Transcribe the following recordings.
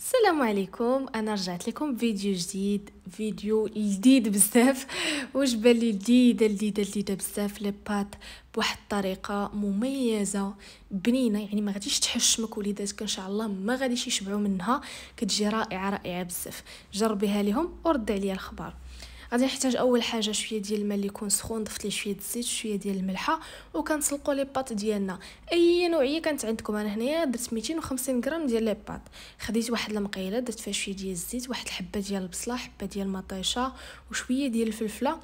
السلام عليكم انا رجعت لكم بفيديو جديد فيديو جديد بزاف واش بان لي جديده جديده بزاف لي بات بواحد الطريقه مميزه بنينه يعني ما غاديش تحشمك وليداتك ان شاء الله ما غاديش يشبعوا منها كتجي رائعه رائعه بزاف جربيها لهم وردي عليا الخبر غادي نحتاج اول حاجه شويه ديال الماء اللي يكون سخون ضفت ليه شويه الزيت شويه ديال الملحه وكنسلقوا لي بات ديالنا اي نوعيه كانت عندكم انا هنايا درت 250 غرام ديال لي بات خديت واحد المقيله درت فيها شويه ديال الزيت واحد الحبه ديال البصله حبه ديال المطيشه وشويه ديال الفلفله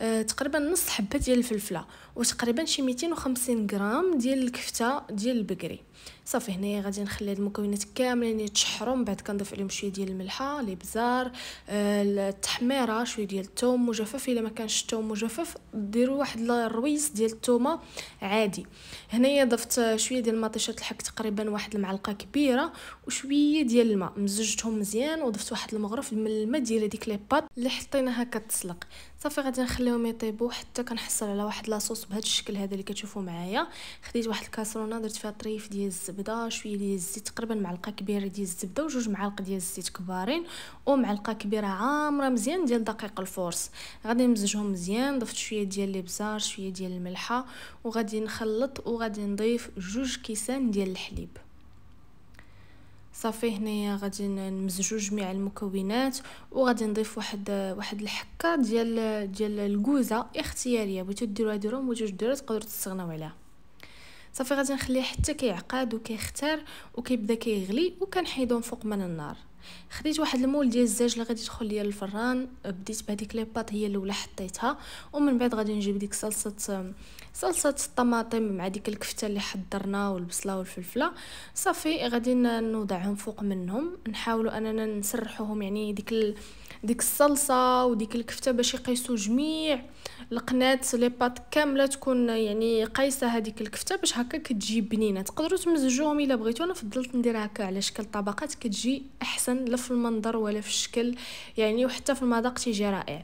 آه، تقريبا نص حبه ديال الفلفله وتقريبا شي 250 غرام ديال الكفته ديال البقري صافي هنايا غادي نخلي هاد المكونات كاملين يتشحروا يعني من بعد كنضيف عليهم شويه ديال الملحه الابزار آه، التحميره شويه ديال الثوم مجفف الا ما كانش الثوم مجفف ديروا واحد الرويس ديال الثومه عادي هنايا ضفت شويه ديال مطيشه الحك تقريبا واحد المعلقه كبيره وشويه ديال الماء مزجتهم مزيان وضفت واحد المغرف من الماء ديال هذيك لي بات اللي حطيناها كتسلق صافي غادي نخلي كنخليهم يطيبوا حتى كنحصل على واحد لاصوص بهذا الشكل هذا اللي كتشوفوا معايا خديت واحد الكاسرونه درت فيها طريف ديال الزبده شويه ديال الزيت تقريبا معلقه كبيره ديال الزبده وجوج معالق ديال الزيت كبارين ومعلقه كبيره عامره مزيان ديال دقيق الفورس غادي نمزجهم مزيان ضفت شويه ديال الابزار شويه ديال الملحه وغادي نخلط وغادي نضيف جوج كيسان ديال الحليب صافي هنايا غادي نمزجو جميع المكونات وغادي نضيف واحد واحد الحكه ديال ديال الكوزه اختياريه بغيتو ديروها ديروها ما بغيتوش ديروها تقدروا تستغناو عليها صافي غادي نخليه حتى كيعقد وكيختار وكيبدا كيغلي وكنحيدو من فوق من النار خديت واحد المول ديال الزاج اللي غادي يدخل ليا للفران بديت بهذيك لي بات هي الاولى حطيتها ومن بعد غادي نجيب ديك صلصه صلصه الطماطم مع ديك الكفته اللي حضرنا والبصله والفلفله صافي غادي نوضعهم فوق منهم نحاولوا اننا نسرحوهم يعني ديك ال... ديك الصلصه وديك الكفته باش يقيسوا جميع القنات لي بات كامله تكون يعني قايسه هذيك الكفته باش هكا كتجي بنينه تقدروا تمزجوهم الا بغيتو انا فضلت ندير هكا على شكل طبقات كتجي احسن حسن لا في المنظر ولا في الشكل يعني وحتى في المذاق تيجي رائع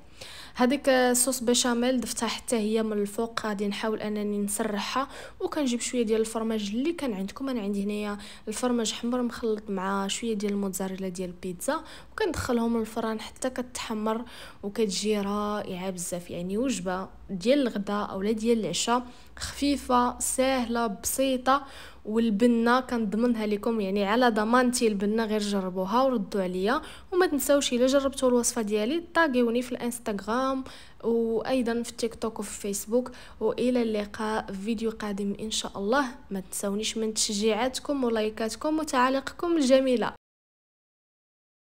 هذيك صوص بشاميل ضفتها حتى هي من الفوق غادي نحاول انني نسرحها وكنجيب شويه ديال الفرماج اللي كان عندكم انا عندي هنايا الفرماج حمر مخلط مع شويه ديال الموتزاريلا ديال البيتزا وكندخلهم الفران حتى كتحمر وكتجي رائعه بزاف يعني وجبه ديال الغداء اولا ديال العشاء خفيفه سهله بسيطه والبنه كنضمنها لكم يعني على ضمانتي البنه غير جربوها وردوا عليا وما تنساوش الا جربتوا الوصفه ديالي طاغيوني في الانستا انستغرام وايضا في تيك توك وفي فيسبوك والى اللقاء في فيديو قادم ان شاء الله ما تنسونيش من تشجيعاتكم ولايكاتكم وتعاليقكم الجميله